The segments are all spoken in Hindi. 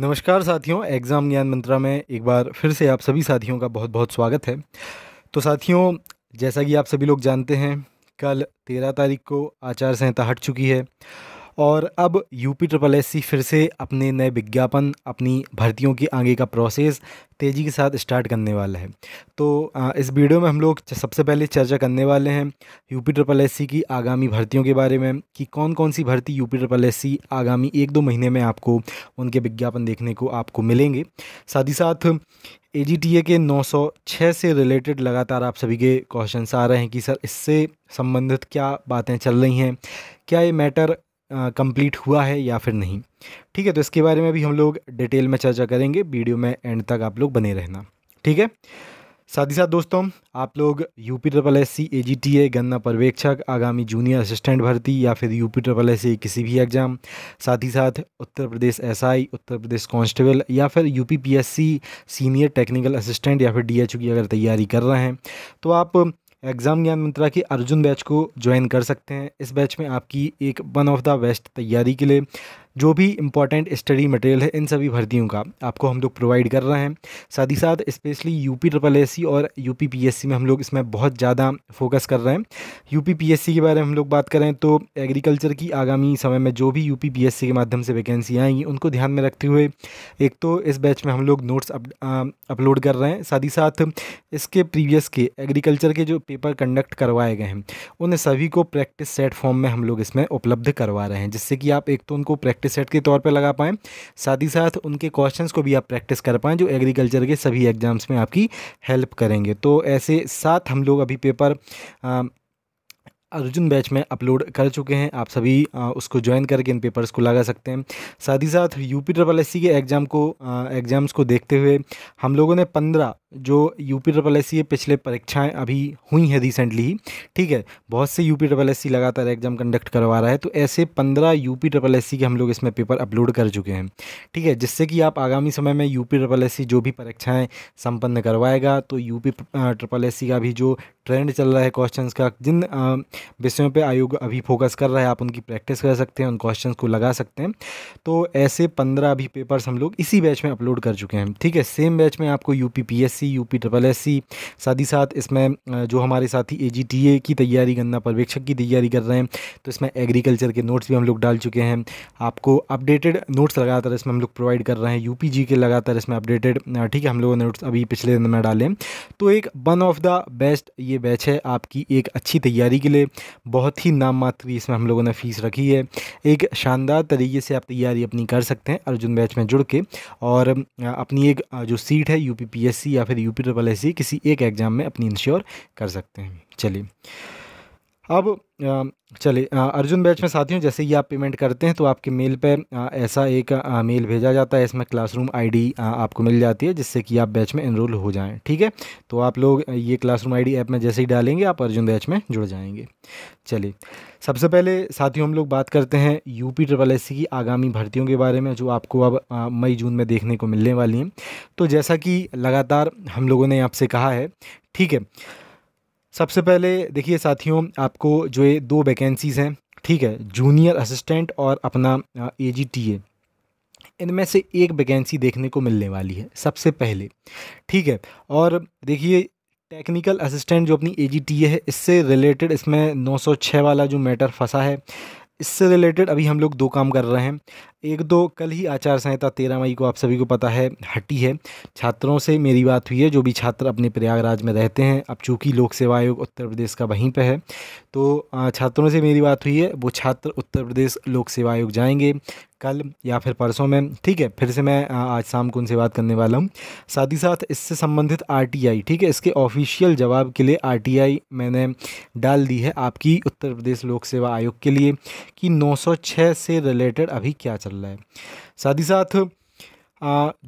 नमस्कार साथियों एग्ज़ाम ज्ञान मंत्रा में एक बार फिर से आप सभी साथियों का बहुत बहुत स्वागत है तो साथियों जैसा कि आप सभी लोग जानते हैं कल तेरह तारीख को आचार संहिता हट चुकी है और अब यूपी ट्रिपल एस फिर से अपने नए विज्ञापन अपनी भर्तियों की आगे का प्रोसेस तेज़ी के साथ स्टार्ट करने वाला है तो इस वीडियो में हम लोग सबसे पहले चर्चा करने वाले हैं यूपी ट्रिपल एस की आगामी भर्तियों के बारे में कि कौन कौन सी भर्ती यूपी ट्रिपल एस आगामी एक दो महीने में आपको उनके विज्ञापन देखने को आपको मिलेंगे साथ ही साथ ए के 906 से रिलेटेड लगातार आप सभी के क्वेश्चन आ रहे हैं कि सर इससे संबंधित क्या बातें चल रही हैं क्या ये मैटर कंप्लीट हुआ है या फिर नहीं ठीक है तो इसके बारे में भी हम लोग डिटेल में चर्चा करेंगे वीडियो में एंड तक आप लोग बने रहना ठीक है साथ ही साथ दोस्तों आप लोग UP triple S C A G T A गन्ना पर्यवेक्षक आगामी जूनियर असिस्टेंट भर्ती या फिर यूपी ट्रपल एस सी किसी भी एग्ज़ाम साथ ही साथ उत्तर प्रदेश S I Uttar Pradesh constable या फिर U P P S C senior technical assistant या फिर डी एच की अगर तैयारी कर रहे हैं तो आप एग्ज़ाम ज्ञान मंत्रा की अर्जुन बैच को ज्वाइन कर सकते हैं इस बैच में आपकी एक वन ऑफ द बेस्ट तैयारी के लिए जो भी इंपॉर्टेंट स्टडी मटेरियल है इन सभी भर्तियों का आपको हम लोग प्रोवाइड कर रहे हैं साथ ही साथ specially U P triple S C और U P P S C में हम लोग इसमें बहुत ज़्यादा फोकस कर रहे हैं U P P S C के बारे में हम लोग बात करें तो एग्रीकल्चर की आगामी समय में जो भी U P P S C के माध्यम से वैकेंसी आएंगी उनको ध्यान में रखते हुए एक तो इस बैच में हम लोग नोट्स अपलोड कर रहे हैं साथ ही साथ इसके प्रीवियस के एग्रीकल्चर के जो पेपर कंडक्ट करवाए गए हैं उन सभी को प्रैक्टिस सेट फॉर्म में हम लोग इसमें उपलब्ध करवा रहे हैं जिससे कि आप एक तो उनको प्रैक्टिस प्रैक्टिस सेट के तौर पर लगा पाएँ साथ ही साथ उनके क्वेश्चन को भी आप प्रैक्टिस कर पाएँ जो एग्रीकल्चर के सभी एग्ज़ाम्स में आपकी हेल्प करेंगे तो ऐसे साथ हम लोग अभी पेपर अर्जुन बैच में अपलोड कर चुके हैं आप सभी आ, उसको ज्वाइन करके इन पेपर्स को लगा सकते हैं साथ ही साथ यूपी ट्रबल एस के एग्ज़ाम को एग्ज़ाम्स को देखते हुए हम लोगों ने पंद्रह जो यूपी ट्रिपल एस सी पिछले परीक्षाएं अभी हुई हैं रिसेंटली ही ठीक है बहुत से यूपी डबल एस सी लगातार एग्जाम कंडक्ट करवा रहा है तो ऐसे पंद्रह यूपी ट्रिपल एस सी के हम लोग इसमें पेपर अपलोड कर चुके हैं ठीक है जिससे कि आप आगामी समय में यूपी ट्रिपल एस सी जो भी परीक्षाएं संपन्न करवाएगा तो यूपी ट्रिपल एस सी का भी जो ट्रेंड चल रहा है क्वेश्चन का जिन विषयों पर आयोग अभी फोकस कर रहा है आप उनकी प्रैक्टिस कर सकते हैं उन क्वेश्चन को लगा सकते हैं तो ऐसे पंद्रह अभी पेपर्स हम लोग इसी बैच में अपलोड कर चुके हैं ठीक है सेम बैच में आपको U P P S C U P triple S C साथ ही साथ इसमें जो हमारे साथी ए जी टी ए की तैयारी गन्ना पर्यवेक्षक की तैयारी कर रहे हैं तो इसमें एग्रीकल्चर के नोट्स भी हम लोग डाल चुके हैं आपको अपडेटेड नोट्स लगातार इसमें हम लोग प्रोवाइड कर रहे हैं यू पी जी के लगातार इसमें अपडेटेड ठीक है हम लोगों ने नोट्स अभी पिछले दिन में डालें तो एक वन ऑफ द बेस्ट ये बैच है आपकी एक अच्छी तैयारी के लिए बहुत ही नाम मात्र इसमें हम लोगों ने फ़ीस रखी है एक शानदार तरीके से आप तैयारी अपनी कर सकते हैं अर्जुन बैच में जुड़ के और अपनी एक जो सीट है U P P S C या फिर यू पी डबल किसी एक एग्ज़ाम में अपनी इंश्योर कर सकते हैं चलिए अब चलिए अर्जुन बैच में साथियों जैसे ही आप पेमेंट करते हैं तो आपके मेल पर ऐसा एक मेल भेजा जाता है इसमें क्लासरूम आईडी आपको मिल जाती है जिससे कि आप बैच में इनरोल हो जाएं ठीक है तो आप लोग ये क्लासरूम आईडी ऐप में जैसे ही डालेंगे आप अर्जुन बैच में जुड़ जाएंगे चलिए सबसे पहले साथियों हम लोग बात करते हैं यूपी ट्रिपल एस की आगामी भर्तियों के बारे में जो आपको अब मई जून में देखने को मिलने वाली हैं तो जैसा कि लगातार हम लोगों ने आपसे कहा है ठीक है सबसे पहले देखिए साथियों आपको जो ये दो वैकेंसीज़ हैं ठीक है जूनियर असिस्टेंट और अपना ए जी टी ए इनमें से एक वैकेंसी देखने को मिलने वाली है सबसे पहले ठीक है और देखिए टेक्निकल असिस्टेंट जो अपनी ए है इससे रिलेटेड इसमें 906 वाला जो मैटर फंसा है इससे रिलेटेड अभी हम लोग दो काम कर रहे हैं एक दो कल ही आचार संहिता तेरह मई को आप सभी को पता है हटी है छात्रों से मेरी बात हुई है जो भी छात्र अपने प्रयागराज में रहते हैं अब चूँकि लोक सेवा आयोग उत्तर प्रदेश का वहीं पर है तो छात्रों से मेरी बात हुई है वो छात्र उत्तर प्रदेश लोक सेवा आयोग जाएंगे कल या फिर परसों में ठीक है फिर से मैं आज शाम को उनसे बात करने वाला हूँ साथ ही साथ इससे संबंधित आरटीआई ठीक है इसके ऑफिशियल जवाब के लिए आरटीआई मैंने डाल दी है आपकी उत्तर प्रदेश लोक सेवा आयोग के लिए कि 906 से रिलेटेड अभी क्या चल चल रहा है साथ ही साथ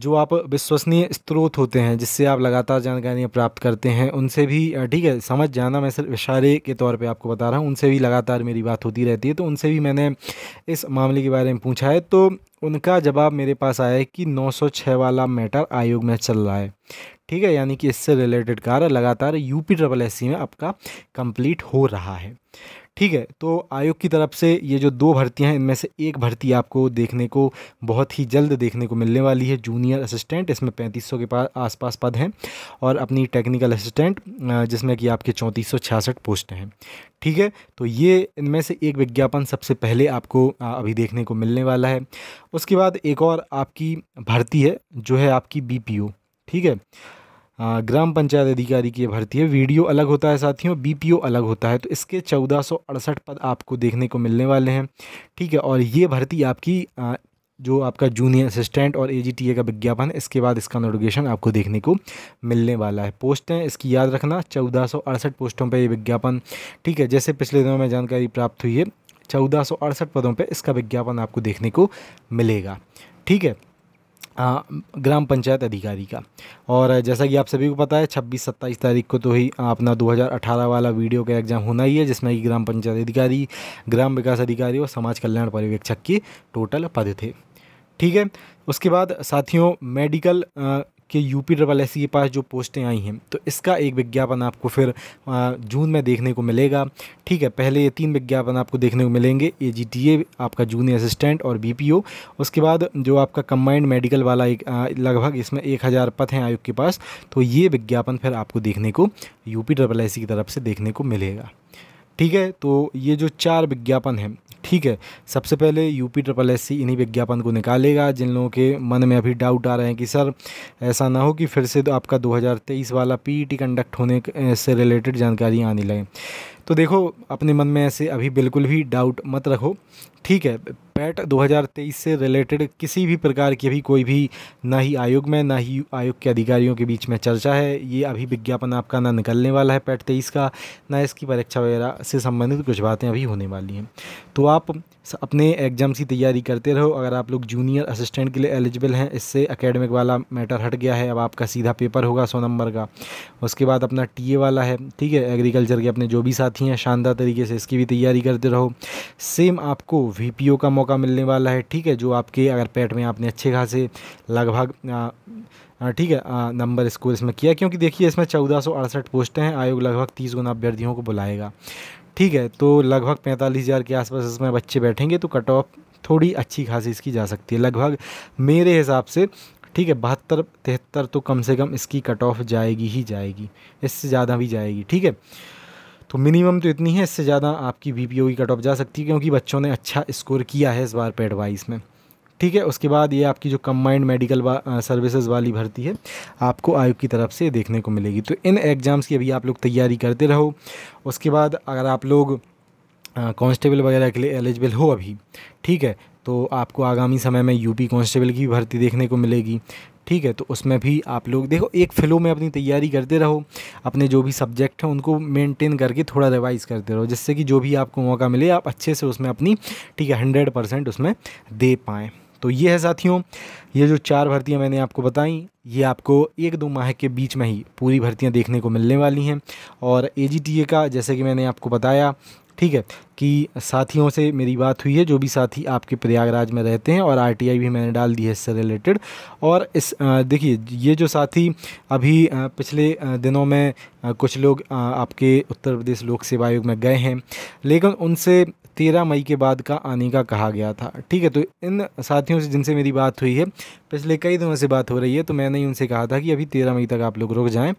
जो आप विश्वसनीय स्रोत होते हैं जिससे आप लगातार जानकारियाँ प्राप्त करते हैं उनसे भी ठीक है समझ जाना मैं सिर्फ इशारे के तौर पे आपको बता रहा हूँ उनसे भी लगातार मेरी बात होती रहती है तो उनसे भी मैंने इस मामले के बारे में पूछा है तो उनका जवाब मेरे पास आया है कि 906 वाला मैटर आयोग में चल रहा है ठीक है यानी कि इससे रिलेटेड कार्य लगातार यूपी ट्रबल एस में आपका कंप्लीट हो रहा है ठीक है तो आयोग की तरफ से ये जो दो भर्तियाँ हैं इनमें से एक भर्ती आपको देखने को बहुत ही जल्द देखने को मिलने वाली है जूनियर असिस्टेंट इसमें पैंतीस के पास आसपास पद हैं और अपनी टेक्निकल असिस्टेंट जिसमें कि आपके चौंतीस पोस्ट हैं ठीक है तो ये इनमें से एक विज्ञापन सबसे पहले आपको अभी देखने को मिलने वाला है उसके बाद एक और आपकी भर्ती है जो है आपकी बी ठीक है ग्राम पंचायत अधिकारी की भर्ती है वीडियो अलग होता है साथियों बीपीओ अलग होता है तो इसके चौदह पद आपको देखने को मिलने वाले हैं ठीक है और ये भर्ती आपकी जो आपका जूनियर असिस्टेंट और एजीटीए का विज्ञापन है इसके बाद इसका नोटिफिकेशन आपको देखने को मिलने वाला है पोस्टें इसकी याद रखना चौदह सौ अड़सठ पोस्टों पर ये विज्ञापन ठीक है जैसे पिछले दिनों में जानकारी प्राप्त हुई है चौदह सौ अड़सठ पदों पर इसका विज्ञापन आपको देखने को मिलेगा ठीक है ग्राम पंचायत अधिकारी का और जैसा कि आप सभी को पता है 26 सत्ताईस तारीख को तो ही अपना 2018 वाला वीडियो का एग्ज़ाम होना ही है जिसमें कि ग्राम पंचायत अधिकारी ग्राम विकास अधिकारी और समाज कल्याण पर्यवेक्षक के टोटल पद थे ठीक है उसके बाद साथियों मेडिकल कि यूपी डबल एस के पास जो पोस्टें आई हैं तो इसका एक विज्ञापन आपको फिर जून में देखने को मिलेगा ठीक है पहले ये तीन विज्ञापन आपको देखने को मिलेंगे ए जी टी ए आपका जूनियर असिस्टेंट और बी पी ओ उसके बाद जो आपका कम्बाइंड मेडिकल वाला एक लगभग इसमें एक हज़ार पद हैं आयोग के पास तो ये विज्ञापन फिर आपको देखने को पी डबल एस की तरफ से देखने को मिलेगा ठीक है तो ये जो चार विज्ञापन हैं ठीक है सबसे पहले यूपी ट्रिपल एस सी इन्हीं विज्ञापन को निकालेगा जिन लोगों के मन में अभी डाउट आ रहे हैं कि सर ऐसा ना हो कि फिर से आपका 2023 वाला पीईटी कंडक्ट e होने से रिलेटेड जानकारी आने लगे तो देखो अपने मन में ऐसे अभी बिल्कुल भी डाउट मत रखो ठीक है पैट 2023 से रिलेटेड किसी भी प्रकार की अभी कोई भी ना ही आयोग में ना ही आयोग के अधिकारियों के बीच में चर्चा है ये अभी विज्ञापन आपका ना निकलने वाला है पैट तेईस का ना इसकी परीक्षा वगैरह से संबंधित कुछ बातें अभी होने वाली हैं तो आप अपने एग्ज़ाम्स की तैयारी करते रहो अगर आप लोग जूनियर असिस्टेंट के लिए एलिजिबल हैं इससे अकेडमिक वाला मैटर हट गया है अब आपका सीधा पेपर होगा सौ नंबर का उसके बाद अपना टी वाला है ठीक है एग्रीकल्चर के अपने जो भी साथी हैं शानदार तरीके से इसकी भी तैयारी करते रहो सेम आपको वी का मौका मिलने वाला है ठीक है जो आपके अगर पैट में आपने अच्छे खासे लगभग ठीक है नंबर स्कोर इसमें किया क्योंकि देखिए इसमें चौदह सौ अड़सठ पोस्टें हैं आयोग लगभग तीस गुना अभ्यर्थियों को बुलाएगा ठीक है तो लगभग पैंतालीस हज़ार के आसपास इसमें बच्चे बैठेंगे तो कट ऑफ थोड़ी अच्छी खासी इसकी जा सकती है लगभग मेरे हिसाब से ठीक है बहत्तर तिहत्तर तो कम से कम इसकी कट ऑफ जाएगी ही जाएगी इससे ज़्यादा भी जाएगी ठीक है तो मिनिमम तो इतनी है इससे ज़्यादा आपकी बी की कट ऑफ जा सकती है क्योंकि बच्चों ने अच्छा स्कोर किया है इस बार पेड वाइज e में ठीक है उसके बाद ये आपकी जो कम्बाइंड मेडिकल वा, सर्विसेज वाली भर्ती है आपको आयोग की तरफ से देखने को मिलेगी तो इन एग्ज़ाम्स की अभी आप लोग तैयारी करते रहो उसके बाद अगर आप लोग कांस्टेबल वगैरह के लिए एलिजिबल हो अभी ठीक है तो आपको आगामी समय में यूपी कांस्टेबल की भर्ती देखने को मिलेगी ठीक है तो उसमें भी आप लोग देखो एक फ़िलो में अपनी तैयारी करते रहो अपने जो भी सब्जेक्ट हैं उनको मेंटेन करके थोड़ा रिवाइज़ करते रहो जिससे कि जो भी आपको मौका मिले आप अच्छे से उसमें अपनी ठीक है हंड्रेड परसेंट उसमें दे पाएँ तो ये है साथियों ये जो चार भर्तियां मैंने आपको बताई ये आपको एक दो माह के बीच में ही पूरी भर्तियां देखने को मिलने वाली हैं और ए का जैसे कि मैंने आपको बताया ठीक है कि साथियों से मेरी बात हुई है जो भी साथी आपके प्रयागराज में रहते हैं और आरटीआई भी मैंने डाल दी है इससे रिलेटेड और इस देखिए ये जो साथी अभी पिछले दिनों में कुछ लोग आपके उत्तर प्रदेश लोक सेवा आयोग में गए हैं लेकिन उनसे तेरह मई के बाद का आने का कहा गया था ठीक है तो इन साथियों से जिनसे मेरी बात हुई है पिछले कई दिनों से बात हो रही है तो मैंने ही उनसे कहा था कि अभी तेरह मई तक आप लोग रुक जाएं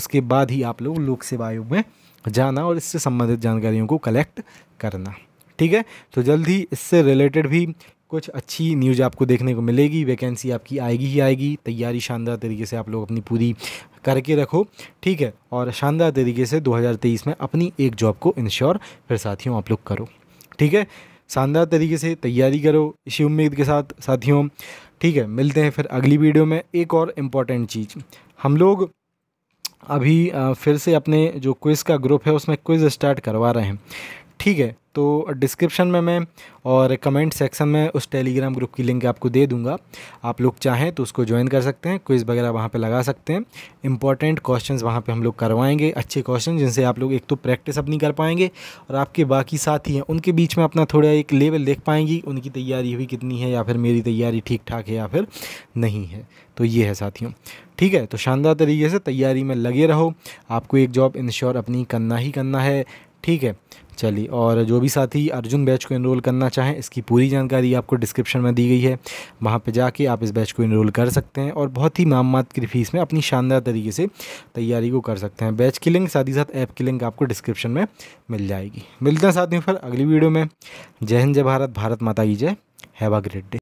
उसके बाद ही आप लोग लोक सेवा आयोग में जाना और इससे संबंधित जानकारियों को कलेक्ट करना ठीक है तो जल्द ही इससे रिलेटेड भी कुछ अच्छी न्यूज़ आपको देखने को मिलेगी वैकेंसी आपकी आएगी ही आएगी तैयारी शानदार तरीके से आप लोग अपनी पूरी करके रखो ठीक है और शानदार तरीके से 2023 में अपनी एक जॉब को इंश्योर फिर साथियों आप लोग करो ठीक है शानदार तरीके से तैयारी करो इसी उम्मीद के साथ साथियों ठीक है मिलते हैं फिर अगली वीडियो में एक और इम्पॉर्टेंट चीज़ हम लोग अभी फिर से अपने जो क्विज़ का ग्रुप है उसमें क्विज़ स्टार्ट करवा रहे हैं ठीक है तो डिस्क्रिप्शन में मैं और कमेंट सेक्शन में उस टेलीग्राम ग्रुप की लिंक आपको दे दूंगा आप लोग चाहें तो उसको ज्वाइन कर सकते हैं क्विज़ वगैरह वहाँ पे लगा सकते हैं इंपॉर्टेंट क्वेश्चंस वहाँ पे हम लोग करवाएंगे अच्छे क्वेश्चन जिनसे आप लोग एक तो प्रैक्टिस अपनी कर पाएंगे और आपके बाकी साथी हैं उनके बीच में अपना थोड़ा एक लेवल देख पाएंगी उनकी तैयारी हुई कितनी है या फिर मेरी तैयारी ठीक ठाक है या फिर नहीं है तो ये है साथियों ठीक है तो शानदार तरीके से तैयारी में लगे रहो आपको एक जॉब इंश्योर अपनी करना ही करना है ठीक है चलिए और जो भी साथी अर्जुन बैच को इनरोल करना चाहें इसकी पूरी जानकारी आपको डिस्क्रिप्शन में दी गई है वहाँ पर जाके आप इस बैच को इनरोल कर सकते हैं और बहुत ही मामत की फीस में अपनी शानदार तरीके से तैयारी को कर सकते हैं बैच की लिंक साथ ही साथ ऐप की लिंक आपको डिस्क्रिप्शन में मिल जाएगी मिलते हैं साथियों फिर अगली वीडियो में जय हिंद जय भारत भारत माता की जय हैव अ ग्रेट डे